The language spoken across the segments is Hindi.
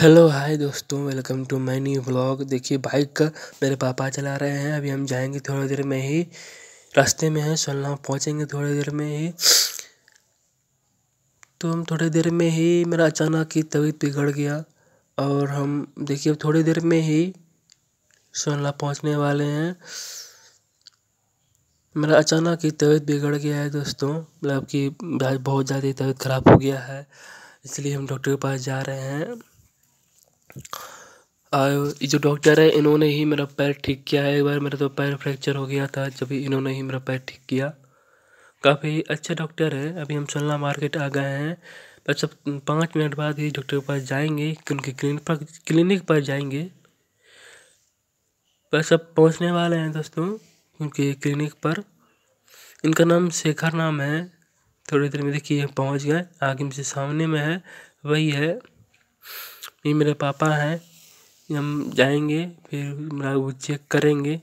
हेलो हाय दोस्तों welcome to my new blog देखिए बाइक का मेरे पापा चला रहे हैं अभी हम जाएंगे थोड़ी देर में ही रास्ते में हैं सोलना पहुंचेंगे थोड़ी देर में ही तो हम थोड़ी देर में ही मेरा अचानक ही तबीयत बिगड़ गया और हम देखिए अब थोड़ी देर में ही सोलना पहुंचने वाले हैं मेरा अचानक ही तबीयत बिगड़ गया है दोस्तों मतलब कि बहुत ज़्यादा तबीयत ख़राब हो गया है इसलिए हम डॉक्टर के पास जा रहे हैं जो डॉक्टर है इन्होंने ही मेरा पैर ठीक किया है एक बार मेरा तो पैर फ्रैक्चर हो गया था जब इन्होंने ही मेरा पैर ठीक किया काफ़ी अच्छा डॉक्टर है अभी हम सोलना मार्केट आ गए हैं बस अब पाँच मिनट बाद ही डॉक्टर के पास जाएंगे उनके क्लिनिक पर क्लिनिक पर जाएंगे बस अब पहुँचने वाले हैं दोस्तों उनके क्लिनिक पर इनका नाम शेखर नाम है थोड़ी देर में देखिए पहुँच गए आगे मुझे सामने में है वही है ये मेरे पापा हैं हम जाएंगे फिर वो चेक करेंगे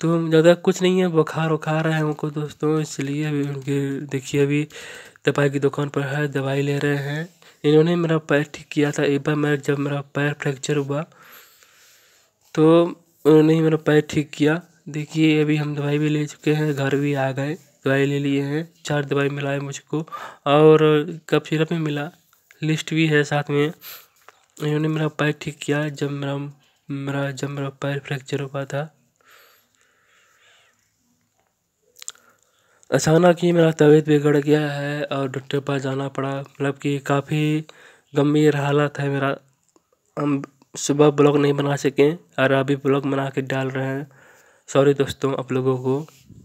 तो ज़्यादा कुछ नहीं है बुखार उखार है उनको दोस्तों इसलिए अभी उनके देखिए अभी दवाई की दुकान पर है दवाई ले रहे हैं इन्होंने मेरा पैर ठीक किया था एक बार मैं जब मेरा पैर फ्रैक्चर हुआ तो उन्होंने ही मेरा पैर ठीक किया देखिए अभी हम दवाई भी ले चुके हैं घर भी आ गए दवाई ले लिए हैं चार दवाई मिलाए मुझको और कप सिरप भी मिला लिस्ट भी है साथ में इन्होंने मेरा पैर ठीक किया जब मेरा मेरा जब मेरा पैर फ्रैक्चर हुआ था अचानक ही मेरा तबीयत बिगड़ गया है और डॉक्टर पास जाना पड़ा मतलब कि काफ़ी गंभीर हालत है मेरा हम सुबह ब्लॉग नहीं बना सकें और अभी ब्लॉग बना के डाल रहे हैं सॉरी दोस्तों आप लोगों को